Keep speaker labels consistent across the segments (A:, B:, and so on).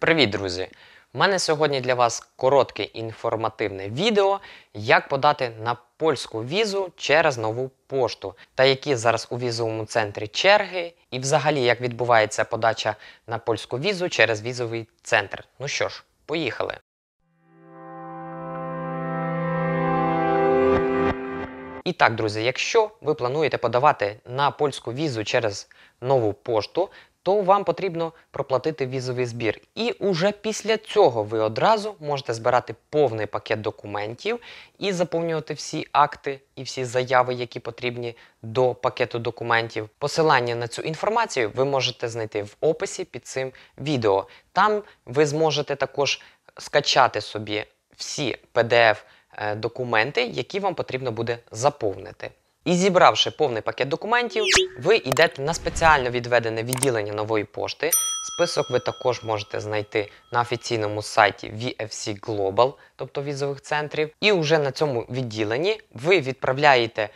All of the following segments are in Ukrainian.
A: Привіт, друзі! У мене сьогодні для вас коротке інформативне відео, як подати на польську візу через нову пошту, та які зараз у візовому центрі черги, і взагалі як відбувається подача на польську візу через візовий центр. Ну що ж, поїхали! І так, друзі, якщо ви плануєте подавати на польську візу через нову пошту, то вам потрібно проплатити візовий збір. І уже після цього ви одразу можете збирати повний пакет документів і заповнювати всі акти і всі заяви, які потрібні до пакету документів. Посилання на цю інформацію ви можете знайти в описі під цим відео. Там ви зможете також скачати собі всі PDF-документи, е, які вам потрібно буде заповнити. І зібравши повний пакет документів, ви йдете на спеціально відведене відділення нової пошти. Список ви також можете знайти на офіційному сайті VFC Global, тобто візових центрів. І вже на цьому відділенні ви відправляєте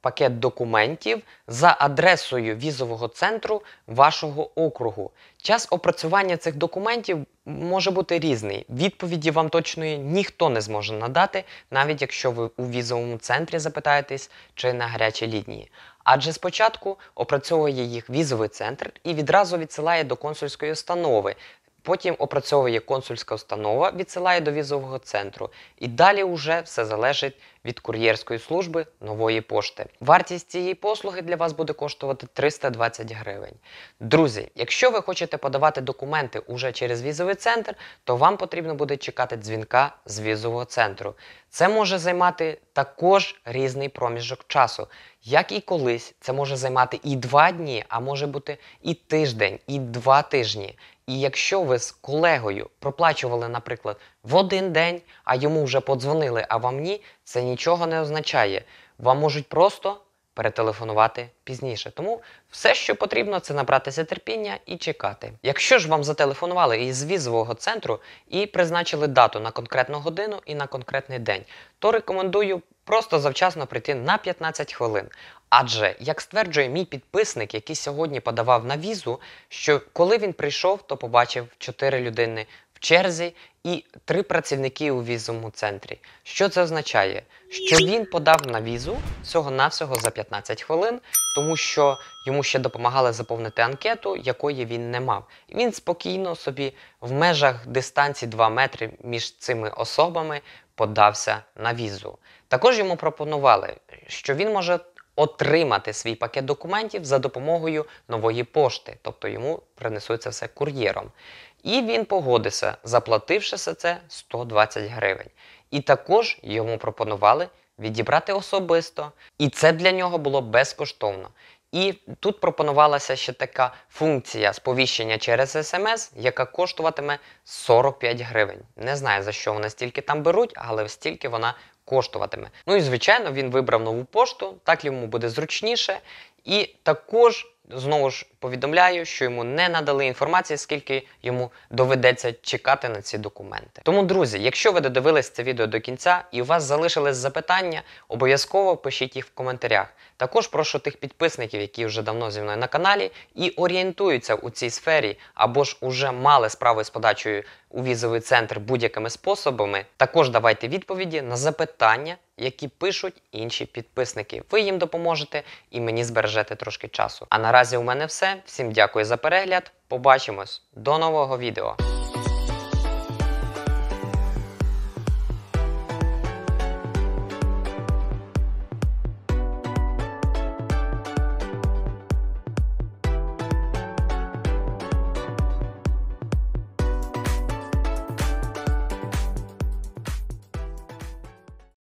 A: пакет документів за адресою візового центру вашого округу. Час опрацювання цих документів може бути різний. Відповіді вам точної ніхто не зможе надати, навіть якщо ви у візовому центрі запитаєтесь чи на гарячій лінії. Адже спочатку опрацьовує їх візовий центр і відразу відсилає до консульської установи. Потім опрацьовує консульська установа, відсилає до візового центру. І далі вже все залежить від кур'єрської служби нової пошти. Вартість цієї послуги для вас буде коштувати 320 гривень. Друзі, якщо ви хочете подавати документи уже через візовий центр, то вам потрібно буде чекати дзвінка з візового центру. Це може займати також різний проміжок часу. Як і колись, це може займати і два дні, а може бути і тиждень, і два тижні. І якщо ви з колегою проплачували, наприклад, в один день, а йому вже подзвонили, а вам ні, це нічого не означає. Вам можуть просто перетелефонувати пізніше. Тому все, що потрібно, це набратися терпіння і чекати. Якщо ж вам зателефонували із візового центру і призначили дату на конкретну годину і на конкретний день, то рекомендую просто завчасно прийти на 15 хвилин. Адже, як стверджує мій підписник, який сьогодні подавав на візу, що коли він прийшов, то побачив 4 людини черзі і три працівники у візовому центрі. Що це означає? Що він подав на візу всього-навсього за 15 хвилин, тому що йому ще допомагали заповнити анкету, якої він не мав. Він спокійно собі в межах дистанції 2 метри між цими особами подався на візу. Також йому пропонували, що він може отримати свій пакет документів за допомогою нової пошти, тобто йому принесуться все кур'єром. І він погодився, заплативши за це 120 гривень. І також йому пропонували відібрати особисто, і це для нього було безкоштовно. І тут пропонувалася ще така функція сповіщення через смс, яка коштуватиме 45 гривень. Не знаю за що вони стільки там беруть, але стільки вона коштуватиме. Ну і звичайно, він вибрав нову пошту, так йому буде зручніше. І також знову ж повідомляю, що йому не надали інформації, скільки йому доведеться чекати на ці документи. Тому, друзі, якщо ви додивились це відео до кінця і у вас залишились запитання, обов'язково пишіть їх в коментарях. Також прошу тих підписників, які вже давно зі мною на каналі, і орієнтуються у цій сфері, або ж уже мали справи з подачею у візовий центр будь-якими способами. Також давайте відповіді на запитання які пишуть інші підписники. Ви їм допоможете і мені збережете трошки часу. А наразі у мене все. Всім дякую за перегляд. Побачимось до нового відео.